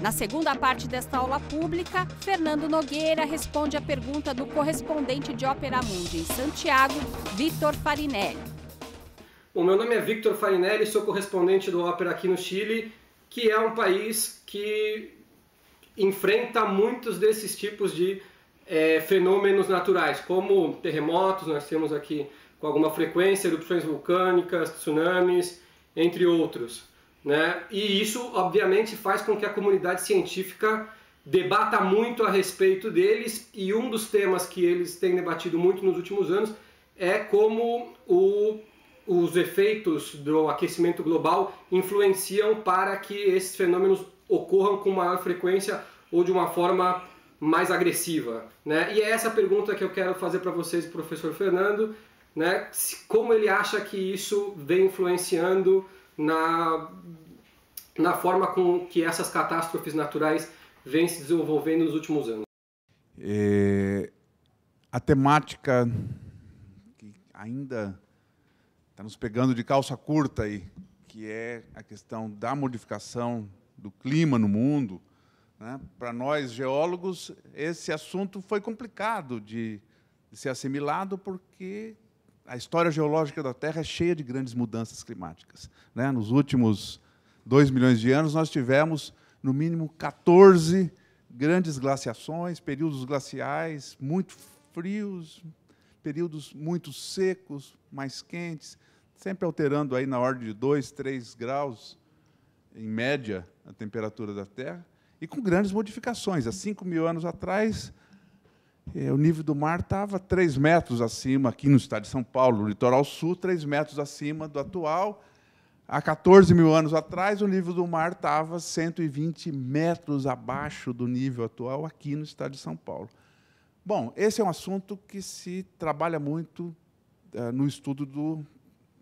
Na segunda parte desta aula pública, Fernando Nogueira responde a pergunta do correspondente de Ópera Mundi em Santiago, Vitor Farinelli. Bom, meu nome é Victor Farinelli, sou correspondente do Ópera aqui no Chile, que é um país que enfrenta muitos desses tipos de é, fenômenos naturais, como terremotos, nós temos aqui com alguma frequência, erupções vulcânicas, tsunamis, entre outros. Né? E isso, obviamente, faz com que a comunidade científica debata muito a respeito deles, e um dos temas que eles têm debatido muito nos últimos anos é como o, os efeitos do aquecimento global influenciam para que esses fenômenos ocorram com maior frequência ou de uma forma mais agressiva. Né? E é essa pergunta que eu quero fazer para vocês, professor Fernando, né? como ele acha que isso vem influenciando na, na forma com que essas catástrofes naturais vêm se desenvolvendo nos últimos anos. É, a temática que ainda está nos pegando de calça curta aí, que é a questão da modificação do clima no mundo, né? para nós geólogos esse assunto foi complicado de, de ser assimilado porque a história geológica da Terra é cheia de grandes mudanças climáticas. Né? Nos últimos 2 milhões de anos, nós tivemos, no mínimo, 14 grandes glaciações, períodos glaciais muito frios, períodos muito secos, mais quentes, sempre alterando aí na ordem de 2, 3 graus, em média, a temperatura da Terra, e com grandes modificações. Há 5 mil anos atrás, é, o nível do mar estava 3 metros acima, aqui no estado de São Paulo, no litoral sul, 3 metros acima do atual. Há 14 mil anos atrás, o nível do mar estava 120 metros abaixo do nível atual, aqui no estado de São Paulo. Bom, esse é um assunto que se trabalha muito uh, no estudo do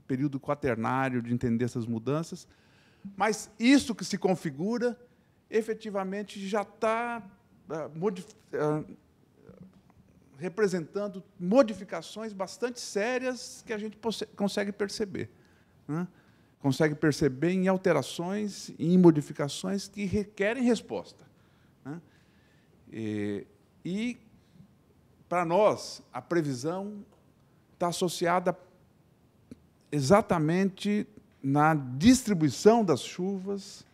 período quaternário, de entender essas mudanças, mas isso que se configura efetivamente já está uh, eh, modificado. Uh, eh, representando modificações bastante sérias que a gente consegue perceber. Né? Consegue perceber em alterações e em modificações que requerem resposta. Né? E, e para nós, a previsão está associada exatamente na distribuição das chuvas,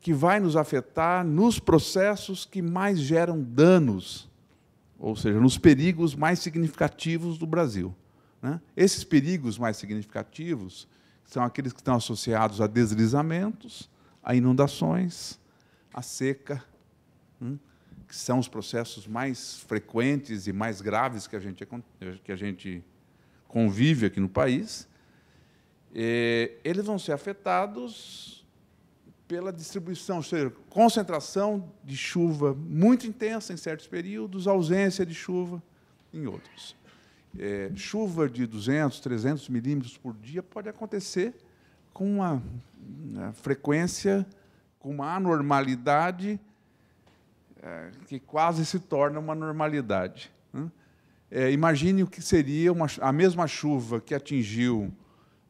que vai nos afetar nos processos que mais geram danos ou seja, nos perigos mais significativos do Brasil. Né? Esses perigos mais significativos são aqueles que estão associados a deslizamentos, a inundações, a seca, hum, que são os processos mais frequentes e mais graves que a gente, que a gente convive aqui no país. E eh, eles vão ser afetados pela distribuição, ou seja, concentração de chuva muito intensa em certos períodos, ausência de chuva em outros. É, chuva de 200, 300 milímetros por dia pode acontecer com uma, uma frequência, com uma anormalidade é, que quase se torna uma normalidade. Né? É, imagine o que seria uma, a mesma chuva que atingiu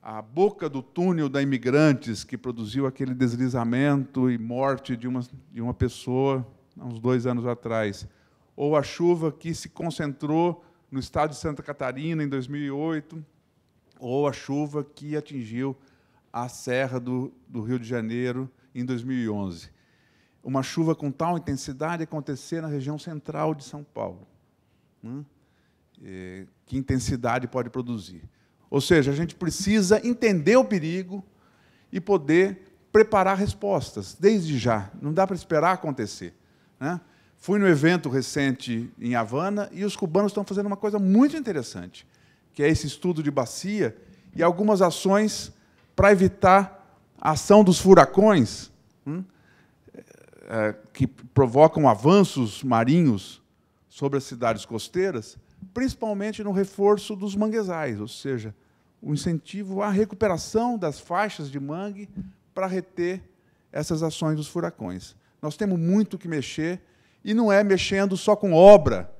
a boca do túnel da Imigrantes, que produziu aquele deslizamento e morte de uma, de uma pessoa há uns dois anos atrás, ou a chuva que se concentrou no estado de Santa Catarina em 2008, ou a chuva que atingiu a Serra do, do Rio de Janeiro em 2011. Uma chuva com tal intensidade acontecer na região central de São Paulo. Hum? Eh, que intensidade pode produzir? Ou seja, a gente precisa entender o perigo e poder preparar respostas desde já. Não dá para esperar acontecer. Né? Fui no evento recente em Havana e os cubanos estão fazendo uma coisa muito interessante, que é esse estudo de bacia e algumas ações para evitar a ação dos furacões, hum? é, que provocam avanços marinhos sobre as cidades costeiras principalmente no reforço dos manguezais, ou seja, o incentivo à recuperação das faixas de mangue para reter essas ações dos furacões. Nós temos muito que mexer, e não é mexendo só com obra,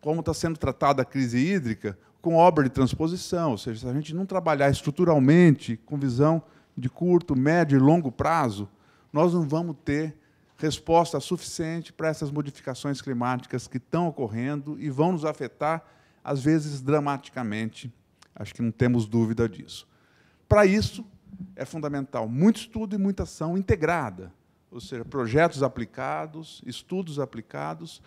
como está sendo tratada a crise hídrica, com obra de transposição, ou seja, se a gente não trabalhar estruturalmente, com visão de curto, médio e longo prazo, nós não vamos ter resposta suficiente para essas modificações climáticas que estão ocorrendo e vão nos afetar, às vezes dramaticamente. Acho que não temos dúvida disso. Para isso, é fundamental muito estudo e muita ação integrada, ou seja, projetos aplicados, estudos aplicados.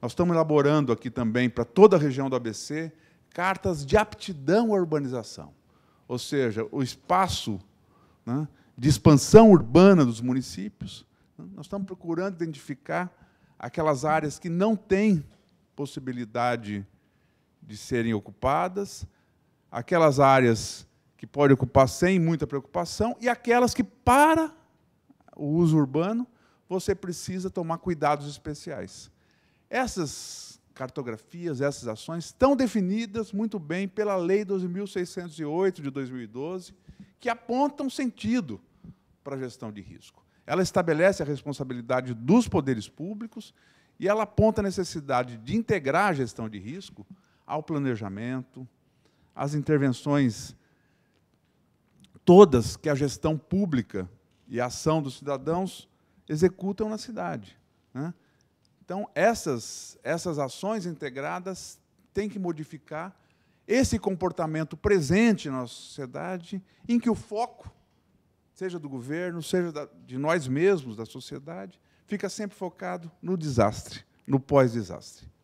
Nós estamos elaborando aqui também, para toda a região do ABC, cartas de aptidão à urbanização, ou seja, o espaço né, de expansão urbana dos municípios, nós estamos procurando identificar aquelas áreas que não têm possibilidade de serem ocupadas, aquelas áreas que podem ocupar sem muita preocupação e aquelas que, para o uso urbano, você precisa tomar cuidados especiais. Essas cartografias, essas ações estão definidas muito bem pela Lei 12.608 de 2012, que aponta um sentido para a gestão de risco ela estabelece a responsabilidade dos poderes públicos e ela aponta a necessidade de integrar a gestão de risco ao planejamento, às intervenções todas que a gestão pública e a ação dos cidadãos executam na cidade. Né? Então, essas, essas ações integradas têm que modificar esse comportamento presente na sociedade, em que o foco seja do governo, seja da, de nós mesmos, da sociedade, fica sempre focado no desastre, no pós-desastre.